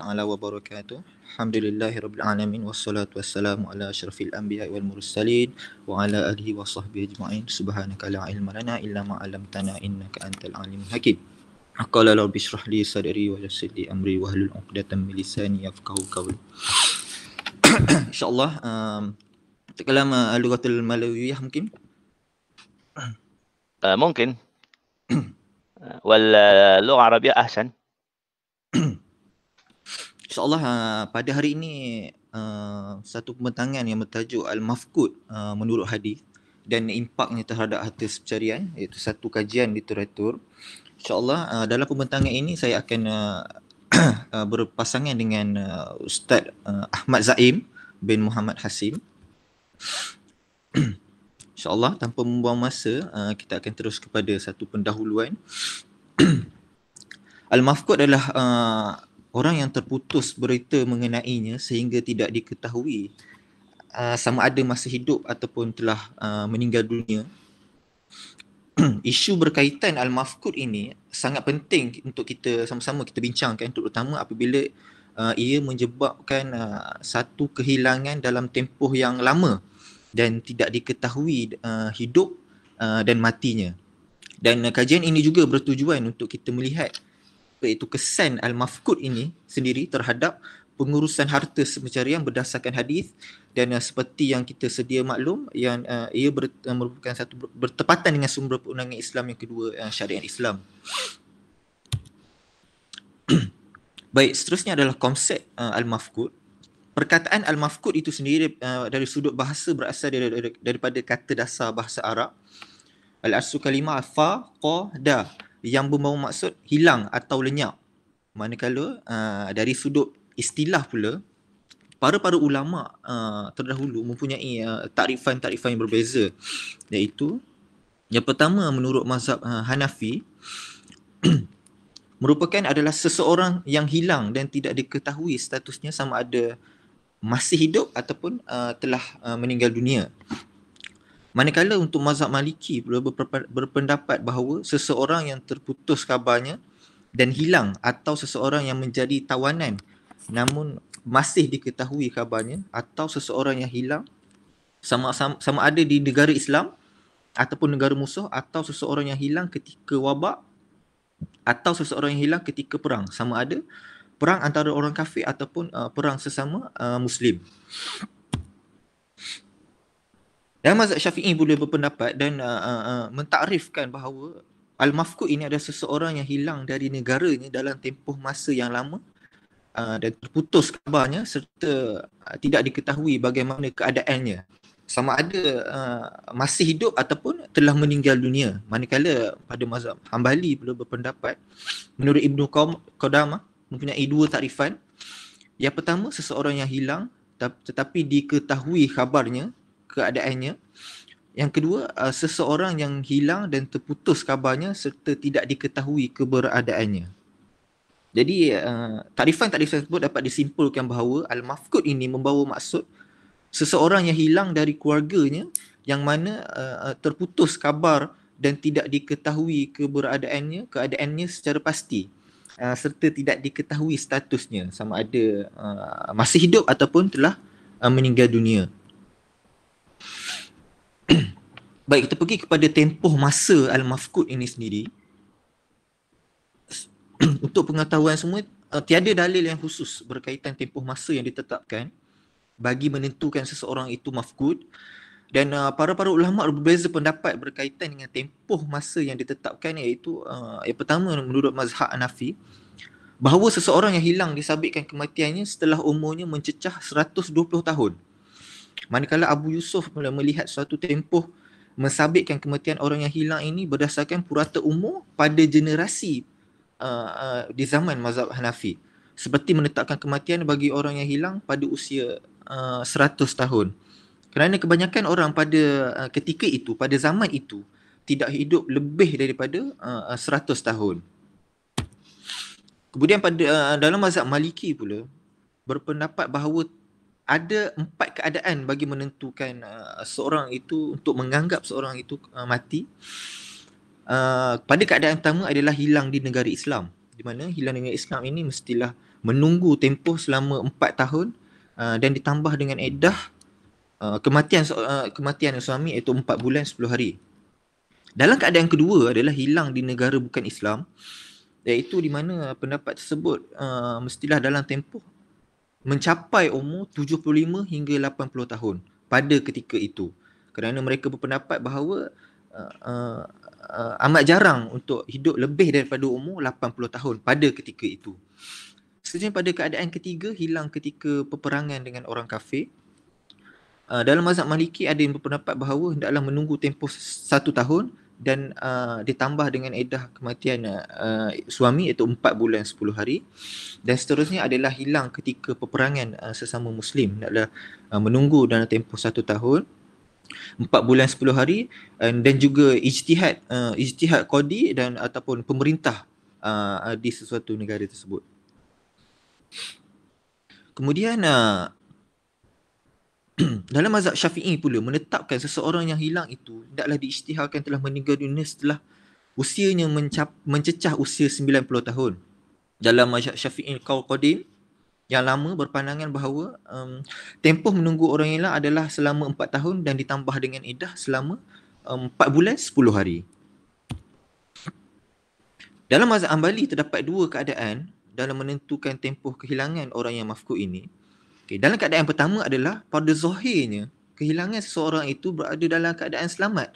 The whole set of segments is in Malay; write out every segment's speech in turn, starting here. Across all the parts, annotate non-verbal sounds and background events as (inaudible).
تعالى وبركاته الحمد لله رب العالمين والصلاة والسلام على أشرف الأنبياء والمرسلين وعلى آله وصحبه أجمعين سبحانك لا علم لنا إلا ما علمتنا إنك أنت العليم الحكيم قال رب اشرح لي صدري ويسر لي أمري واحلل عقدة من لساني يفقهوا قولي (coughs) إن شاء الله تكلم اللغة الملوية ممكن آه، ممكن (coughs) آه، واللغة العربية أحسن (coughs) InsyaAllah uh, pada hari ini uh, satu pembentangan yang bertajuk Al-Mafkud uh, menurut hadis dan impaknya terhadap harta sepercarian iaitu satu kajian literatur. InsyaAllah dalam pembentangan ini saya akan (clears throat) berpasangan dengan Ustaz Ahmad Zaim bin Muhammad Hasim. (clears throat) InsyaAllah tanpa membuang masa kita akan terus kepada satu pendahuluan. (clears throat) Al-Mafkud adalah uh, orang yang terputus berita mengenainya sehingga tidak diketahui uh, sama ada masih hidup ataupun telah uh, meninggal dunia (clears throat) isu berkaitan al-mafqud ini sangat penting untuk kita sama-sama kita bincangkan terutama apabila uh, ia menyebabkan uh, satu kehilangan dalam tempoh yang lama dan tidak diketahui uh, hidup uh, dan matinya dan uh, kajian ini juga bertujuan untuk kita melihat iaitu kesan al-mafkud ini sendiri terhadap pengurusan harta semacam berdasarkan hadis dan uh, seperti yang kita sedia maklum yang uh, ia ber, uh, merupakan satu bertepatan dengan sumber perundangan Islam yang kedua uh, syariat Islam. (clears throat) Baik, seterusnya adalah konsep uh, al-mafkud. Perkataan al-mafkud itu sendiri uh, dari sudut bahasa berasal dari, dari, daripada kata dasar bahasa Arab al-arsu kalimah fa qada yang bermau maksud hilang atau lenyap. Manakala uh, dari sudut istilah pula para-para ulama uh, terdahulu mempunyai uh, ah, takrifan-takrifan yang berbeza iaitu yang pertama menurut mazhab uh, Hanafi (clears throat) merupakan adalah seseorang yang hilang dan tidak diketahui statusnya sama ada masih hidup ataupun uh, telah uh, meninggal dunia Manakala untuk mazhab Maliki berpendapat bahawa seseorang yang terputus kabarnya dan hilang atau seseorang yang menjadi tawanan namun masih diketahui kabarnya atau seseorang yang hilang sama sama, sama ada di negara Islam ataupun negara musuh atau seseorang yang hilang ketika wabak atau seseorang yang hilang ketika perang sama ada perang antara orang kafir ataupun uh, perang sesama uh, muslim dan mazhab syafi'i boleh berpendapat dan uh, uh, uh, mentakrifkan bahawa Al-Mafkud ini ada seseorang yang hilang dari negaranya dalam tempoh masa yang lama uh, dan terputus kabarnya serta uh, tidak diketahui bagaimana keadaannya. Sama ada uh, masih hidup ataupun telah meninggal dunia. Manakala pada mazhab Hanbali boleh berpendapat menurut Ibnu Qodamah mempunyai dua takrifan. Yang pertama seseorang yang hilang tetapi diketahui khabarnya keadaannya. Yang kedua, uh, seseorang yang hilang dan terputus kabarnya serta tidak diketahui keberadaannya. Jadi, uh, tarifan-tarifan tersebut dapat disimpulkan bahawa Al-Mafqud ini membawa maksud seseorang yang hilang dari keluarganya yang mana uh, uh terputus kabar dan tidak diketahui keberadaannya, keadaannya secara pasti uh, serta tidak diketahui statusnya sama ada uh, masih hidup ataupun telah uh, meninggal dunia. baik kita pergi kepada tempoh masa al-mafqud ini sendiri (clears throat) untuk pengetahuan semua uh, tiada dalil yang khusus berkaitan tempoh masa yang ditetapkan bagi menentukan seseorang itu mafqud dan uh, para-para ulama berbeza pendapat berkaitan dengan tempoh masa yang ditetapkan iaitu uh, yang pertama menurut mazhab Hanafi bahawa seseorang yang hilang disabitkan kematiannya setelah umurnya mencecah 120 tahun. Manakala Abu Yusuf mula melihat suatu tempoh uh, mensabitkan kematian orang yang hilang ini berdasarkan purata umur pada generasi uh, uh, di zaman mazhab Hanafi seperti menetapkan kematian bagi orang yang hilang pada usia uh, 100 tahun kerana kebanyakan orang pada uh, ketika itu pada zaman itu tidak hidup lebih daripada uh, 100 tahun kemudian pada uh, dalam mazhab Maliki pula berpendapat bahawa ada empat keadaan bagi menentukan uh, seorang itu untuk menganggap seorang itu uh, mati. Uh, pada keadaan pertama adalah hilang di negara Islam. Di mana hilang di negara Islam ini mestilah menunggu tempoh selama empat tahun uh, dan ditambah dengan edah uh, kematian uh, kematian suami iaitu empat bulan sepuluh hari. Dalam keadaan kedua adalah hilang di negara bukan Islam iaitu di mana pendapat tersebut uh, mestilah dalam tempoh mencapai umur 75 hingga 80 tahun pada ketika itu kerana mereka berpendapat bahawa uh, uh, uh, amat jarang untuk hidup lebih daripada umur 80 tahun pada ketika itu. Sejujurnya pada keadaan ketiga hilang ketika peperangan dengan orang kafir. Uh, dalam mazhab Maliki ada yang berpendapat bahawa hendaklah menunggu tempoh satu tahun dan uh, ditambah dengan edah kematian uh, uh suami iaitu 4 bulan 10 hari dan seterusnya adalah hilang ketika peperangan uh, sesama muslim adalah uh, menunggu dalam tempoh 1 tahun 4 bulan 10 hari uh, dan juga ijtihad uh, ijtihad kodi dan ataupun pemerintah uh, di sesuatu negara tersebut kemudian uh, (clears throat) dalam mazhab syafi'i pula menetapkan seseorang yang hilang itu tidaklah diisytiharkan telah meninggal dunia setelah usianya mencap, mencecah usia 90 tahun. Dalam mazhab syafi'i kaul qadim yang lama berpandangan bahawa um, tempoh menunggu orang hilang adalah selama 4 tahun dan ditambah dengan idah selama um, 4 bulan 10 hari. Dalam mazhab Ambali terdapat dua keadaan dalam menentukan tempoh kehilangan orang yang mafkud ini. Okay, dalam keadaan pertama adalah pada zahirnya kehilangan seseorang itu berada dalam keadaan selamat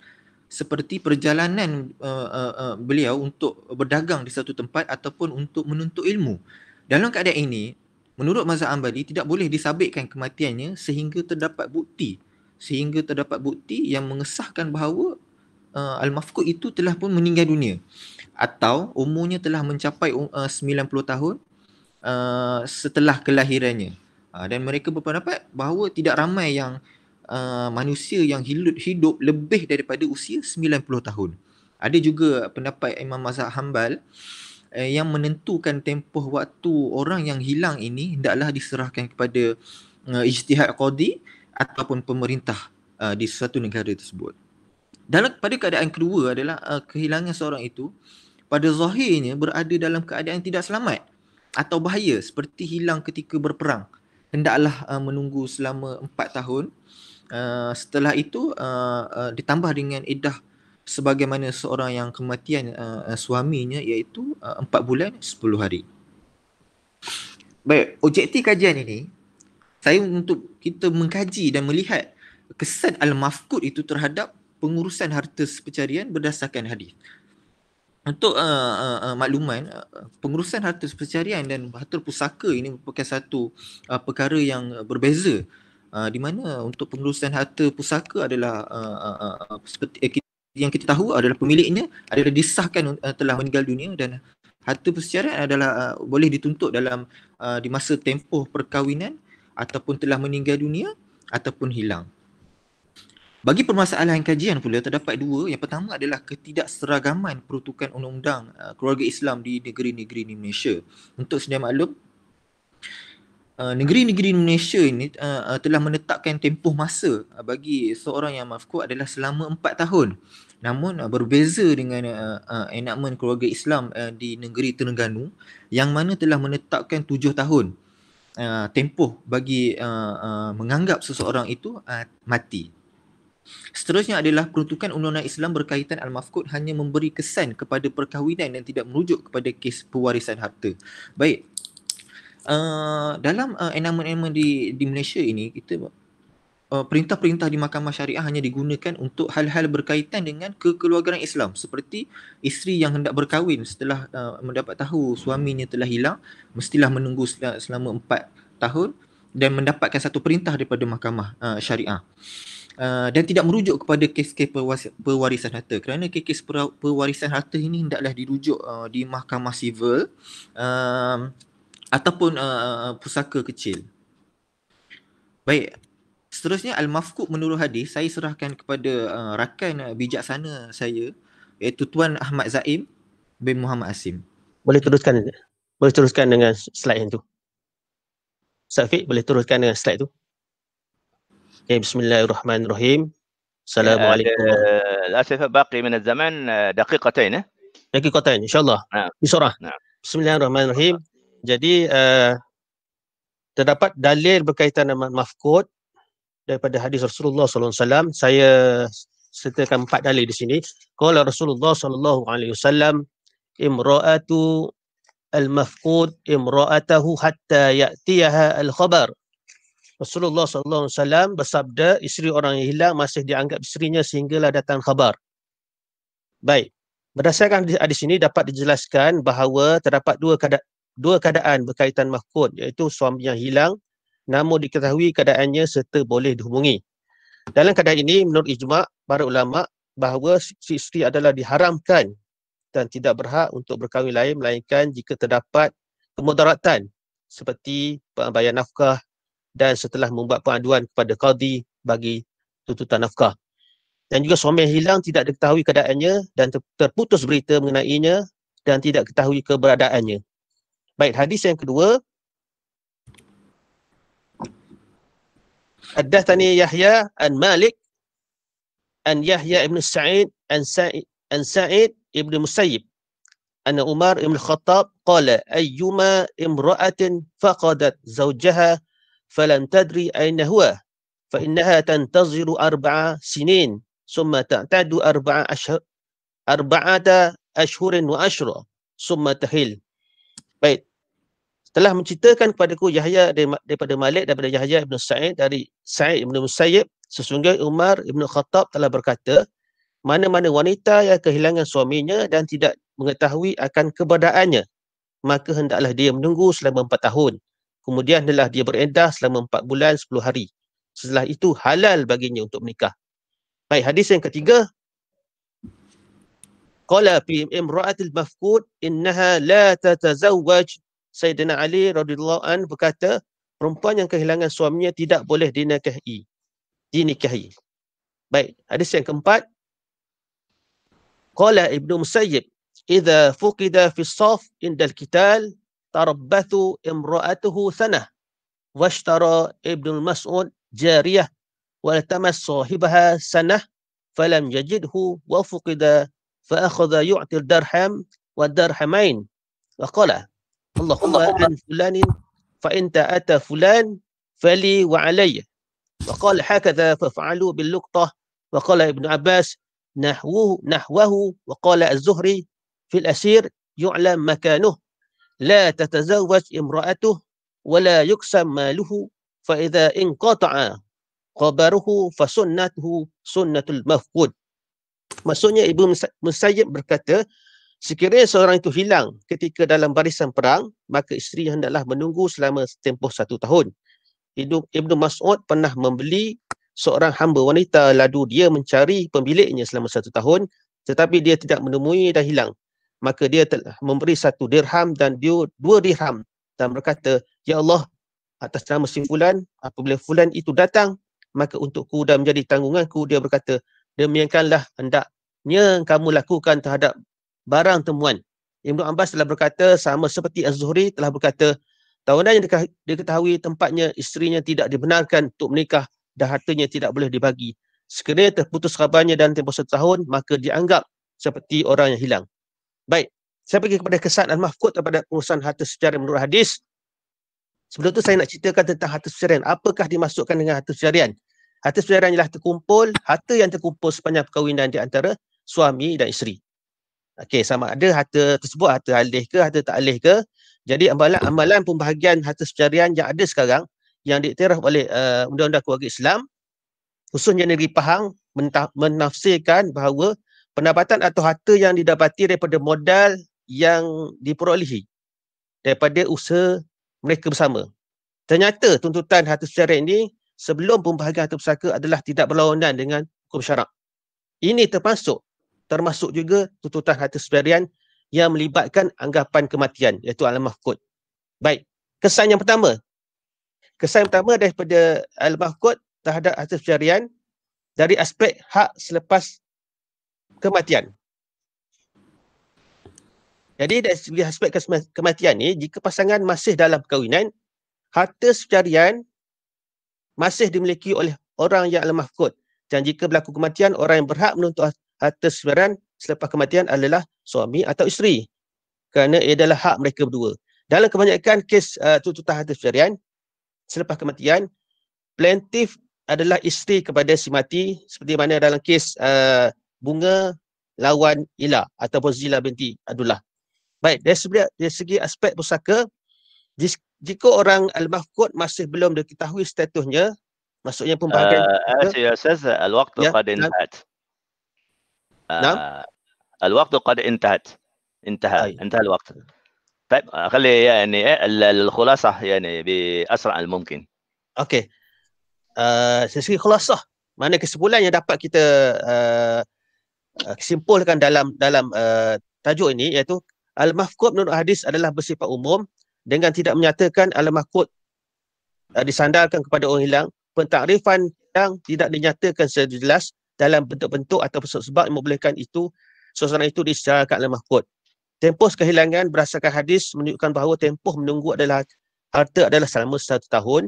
seperti perjalanan uh, uh, uh, beliau untuk berdagang di satu tempat ataupun untuk menuntut ilmu. Dalam keadaan ini, menurut mazhab Ambali tidak boleh disabitkan kematiannya sehingga terdapat bukti sehingga terdapat bukti yang mengesahkan bahawa uh, al-mafqud itu telah pun meninggal dunia atau umurnya telah mencapai uh, 90 tahun uh, setelah kelahirannya Ah, dan mereka berpendapat bahawa tidak ramai yang uh, manusia yang hidup, hidup lebih daripada usia 90 tahun. Ada juga pendapat Imam Mazhab Hanbal uh, yang menentukan tempoh waktu orang yang hilang ini hendaklah diserahkan kepada uh, ijtihad qadi ataupun pemerintah uh, di suatu negara tersebut. Dalam pada keadaan kedua adalah uh, kehilangan seorang itu pada zahirnya berada dalam keadaan tidak selamat atau bahaya seperti hilang ketika berperang hendaklah uh, menunggu selama 4 tahun. Uh, setelah itu uh, uh, ditambah dengan iddah sebagaimana seorang yang kematian uh, uh suaminya iaitu uh, 4 bulan 10 hari. Baik, objektif kajian ini saya untuk kita mengkaji dan melihat kesan al-mafqud itu terhadap pengurusan harta sepecarian berdasarkan hadis untuk uh, uh, uh, makluman uh, pengurusan harta persecarian dan harta pusaka ini merupakan satu uh, perkara yang uh, berbeza uh, di mana untuk pengurusan harta pusaka adalah uh, uh, uh, uh seperti uh, yang kita tahu adalah pemiliknya adalah disahkan uh, telah meninggal dunia dan harta persecarian adalah uh, boleh dituntut dalam uh, di masa tempoh perkahwinan ataupun telah meninggal dunia ataupun hilang bagi permasalahan kajian pula terdapat dua. Yang pertama adalah ketidakseragaman peruntukan undang-undang uh, keluarga Islam di negeri-negeri di Malaysia. Untuk sedia maklum, Uh, negeri-negeri Malaysia ini uh, uh, telah menetapkan tempoh masa bagi seorang yang mafkur adalah selama empat tahun. Namun berbeza dengan uh, uh, enakmen keluarga Islam di negeri Terengganu yang mana telah menetapkan tujuh tahun tempoh bagi menganggap seseorang itu mati. Seterusnya adalah peruntukan undang-undang Islam berkaitan al-mafkud hanya memberi kesan kepada perkahwinan dan tidak merujuk kepada kes pewarisan harta. Baik. Uh, dalam uh, enaman enamen di di Malaysia ini kita uh, perintah-perintah di mahkamah syariah hanya digunakan untuk hal-hal berkaitan dengan kekeluargaan Islam seperti isteri yang hendak berkahwin setelah uh, mendapat tahu suaminya telah hilang mestilah menunggu selama empat tahun dan mendapatkan satu perintah daripada mahkamah uh, syariah uh, uh, dan tidak merujuk kepada kes-kes pewarisan harta kerana kes-kes pewarisan harta ini hendaklah dirujuk uh, di mahkamah sivil um, ataupun uh, pusaka kecil. Baik. Seterusnya al-mafquq menurut hadis saya serahkan kepada uh, rakan uh, bijaksana saya iaitu tuan Ahmad Zaim bin Muhammad Asim. Boleh teruskan boleh teruskan dengan slide yang tu. Safiq boleh teruskan dengan slide tu. Okay, bismillahirrahmanirrahim. Assalamualaikum. Asif baqi min az-zaman daqiqatain eh. Daqiqatain eh? insyaallah. Bisurah. Bismillahirrahmanirrahim. Jadi uh, terdapat dalil berkaitan dengan mafkud daripada hadis Rasulullah sallallahu alaihi wasallam. Saya sertakan empat dalil di sini. Qala Rasulullah sallallahu alaihi wasallam imra'atu al-mafqud imra'atahu hatta ya'tiyaha al-khabar. Rasulullah sallallahu alaihi wasallam bersabda isteri orang yang hilang masih dianggap isterinya sehinggalah datang khabar. Baik. Berdasarkan hadis ini dapat dijelaskan bahawa terdapat dua keada- dua keadaan berkaitan mahkud iaitu suami yang hilang namun diketahui keadaannya serta boleh dihubungi. Dalam keadaan ini menurut ijma' para ulama bahawa si isteri adalah diharamkan dan tidak berhak untuk berkahwin lain melainkan jika terdapat kemudaratan seperti pembayaran nafkah dan setelah membuat pengaduan kepada qadi bagi tuntutan nafkah. Dan juga suami yang hilang tidak diketahui keadaannya dan terputus berita mengenainya dan tidak ketahui keberadaannya. Baik, hadis yang kedua. Haddathani Yahya an Malik an Yahya ibn Sa'id an Sa'id an Sa'id ibn Musayyib an Umar ibn Khattab قال أيما امرأة فقدت زوجها فلن تدري أين هو فإنها تنتظر أربعة سنين ثم summa أربعة أشهر أربعة أشهر ashhurin wa ashra summa tahil baik telah menceritakan kepadaku Yahya daripada Malik daripada Yahya ibn Sa'id dari Sa'id ibn Musayyib sesungguhnya Umar ibn Khattab telah berkata mana-mana wanita yang kehilangan suaminya dan tidak mengetahui akan keberadaannya maka hendaklah dia menunggu selama empat tahun Kemudian adalah dia beredah selama empat bulan sepuluh hari. Setelah itu halal baginya untuk menikah. Baik, hadis yang ketiga. Qala fi imra'atil mafkud innaha la tatazawwaj Sayyidina Ali radhiyallahu an berkata perempuan yang kehilangan suaminya tidak boleh dinikahi. Dinikahi. Baik, hadis yang keempat. Qala Ibnu Musayyib idza fuqida fi saf indal kital". تربث امرأته سنة واشترى ابن المسعود جارية والتمس صاحبها سنة فلم يجده وفقد فأخذ يعطي الدرهم والدرهمين وقال اللهم عن فلان فإن أتى فلان فلي وعلي وقال هكذا ففعلوا باللقطة وقال ابن عباس نحوه نحوه وقال الزهري في الأسير يعلم مكانه لا تتزوج امرأته ولا يكسب ماله فإذا qabaruhu, fa فسنته sunnatul المفقود Maksudnya Ibu Musayyib berkata, sekiranya seorang itu hilang ketika dalam barisan perang, maka isteri hendaklah menunggu selama tempoh satu tahun. Ibnu Mas'ud pernah membeli seorang hamba wanita lalu dia mencari pemiliknya selama satu tahun tetapi dia tidak menemui dan hilang maka dia telah memberi satu dirham dan dia dua dirham dan berkata ya Allah atas nama si fulan apabila fulan itu datang maka untukku dan menjadi tanggunganku dia berkata demikianlah hendaknya kamu lakukan terhadap barang temuan Ibnu Abbas telah berkata sama seperti Az-Zuhri telah berkata tawanan yang diketahui tempatnya isterinya tidak dibenarkan untuk menikah dan hartanya tidak boleh dibagi sekiranya terputus kabarnya dan tempoh setahun maka dianggap seperti orang yang hilang Baik. Saya pergi kepada kesan dan mahfud kepada urusan harta secara menurut hadis. Sebelum tu saya nak ceritakan tentang harta secara. Apakah dimasukkan dengan harta secara? Harta secara ialah terkumpul, harta yang terkumpul sepanjang perkahwinan di antara suami dan isteri. Okey, sama ada harta tersebut harta alih ke harta tak alih ke. Jadi amalan amalan pembahagian harta secara yang ada sekarang yang diiktiraf oleh uh, undang-undang keluarga Islam khususnya negeri Pahang menafsirkan bahawa pendapatan atau harta yang didapati daripada modal yang diperolehi daripada usaha mereka bersama. Ternyata tuntutan harta secara ini sebelum pembahagian harta pusaka adalah tidak berlawanan dengan hukum syarak. Ini termasuk termasuk juga tuntutan harta sebarian yang melibatkan anggapan kematian iaitu alamah kod. Baik, kesan yang pertama. Kesan yang pertama daripada alamah kod terhadap harta sebarian dari aspek hak selepas kematian. Jadi dari segi aspek kematian ni, jika pasangan masih dalam perkahwinan, harta secarian masih dimiliki oleh orang yang lemah kot. Dan jika berlaku kematian, orang yang berhak menuntut harta secarian selepas kematian adalah suami atau isteri. Kerana ia adalah hak mereka berdua. Dalam kebanyakan kes uh, tuntutan harta secarian, selepas kematian, plaintif adalah isteri kepada si mati seperti mana dalam kes uh, bunga lawan Ila ataupun Zila binti Abdullah. Baik, dari segi, dari segi aspek pusaka, jika orang Al-Mahkud masih belum diketahui statusnya, maksudnya pembahagian... Uh, ya, al-waktu ya, qad ya. intahat. Uh, al-waktu qad intahat. Intaha, intaha al-waktu. Baik, uh, kali ya ini eh, al-khulasah ya ini bi asra' al-mumkin. Okey. Uh, dari segi khulasah, mana kesimpulan yang dapat kita uh, Ah, kesimpulkan dalam dalam uh, tajuk ini iaitu al-mahfud menurut hadis adalah bersifat umum dengan tidak menyatakan al-mahfud uh, disandarkan kepada orang hilang pentakrifan yang tidak dinyatakan secara jelas dalam bentuk-bentuk atau sebab-sebab membolehkan itu suasana itu disyarakat al mahfud. Tempoh kehilangan berdasarkan hadis menunjukkan bahawa tempoh menunggu adalah harta adalah selama satu tahun.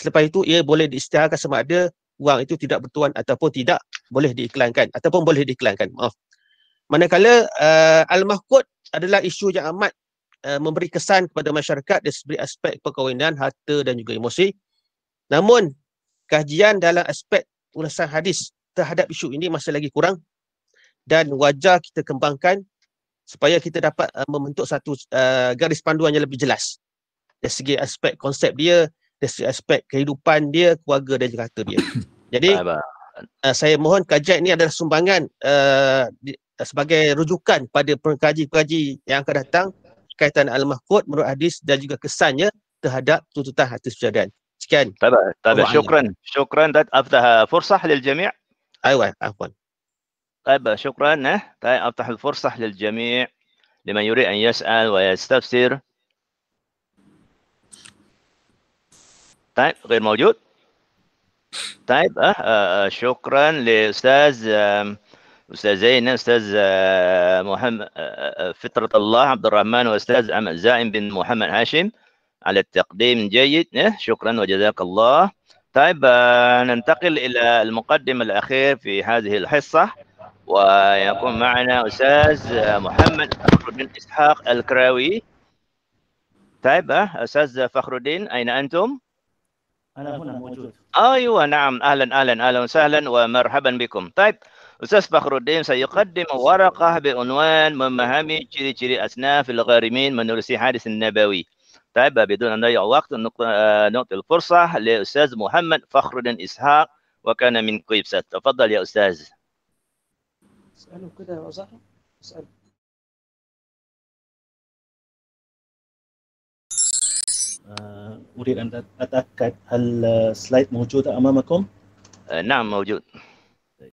Selepas itu ia boleh diistiharkan sama ada wang itu tidak bertuan ataupun tidak boleh diiklankan ataupun boleh diiklankan maaf manakala uh, al-mahqud adalah isu yang amat uh, memberi kesan kepada masyarakat dari segi aspek perkahwinan harta dan juga emosi namun kajian dalam aspek ulasan hadis terhadap isu ini masih lagi kurang dan wajar kita kembangkan supaya kita dapat uh, membentuk satu uh, garis panduan yang lebih jelas dari segi aspek konsep dia dari segi aspek kehidupan dia keluarga dan juga harta dia (coughs) jadi uh, saya mohon kajian ini adalah sumbangan uh, di, eh, sebagai rujukan pada pengkaji-pengkaji yang akan datang kaitan Al-Mahkud menurut hadis dan juga kesannya terhadap tuntutan hati sejadan. Sekian. Tak ada, tak ada. Syukran. Syukran dan aftaha fursah lil jami' Aywan, afwan. Taib, syukran. Eh. Taib, aftaha fursah lil jami' lima yuri an yas'al wa yastafsir. Taib, gair mawujud. طيب أه, آه شكرا لاستاذ آه استاذين استاذ آه محمد آه، آه، فطره الله عبد الرحمن واستاذ زائم بن محمد هاشم على التقديم جيد إيه، شكرا وجزاك الله طيب آه، ننتقل الى المقدم الاخير في هذه الحصه ويكون معنا استاذ محمد فخر بن اسحاق الكراوي طيب استاذ فخر الدين اين انتم؟ انا هنا موجود ايوه نعم اهلا اهلا اهلا وسهلا ومرحبا بكم طيب استاذ فخر الدين سيقدم ورقه بعنوان مهام تشري تشري اسناف الغارمين من الحادث النبوي طيب بدون ان نضيع وقت آه، نعطي الفرصه لاستاذ محمد فخر الدين اسحاق وكان من كويبسات تفضل يا استاذ اساله كده يا زهره اساله أريد أن أتأكد هل السلايد موجودة أمامكم؟ نعم موجود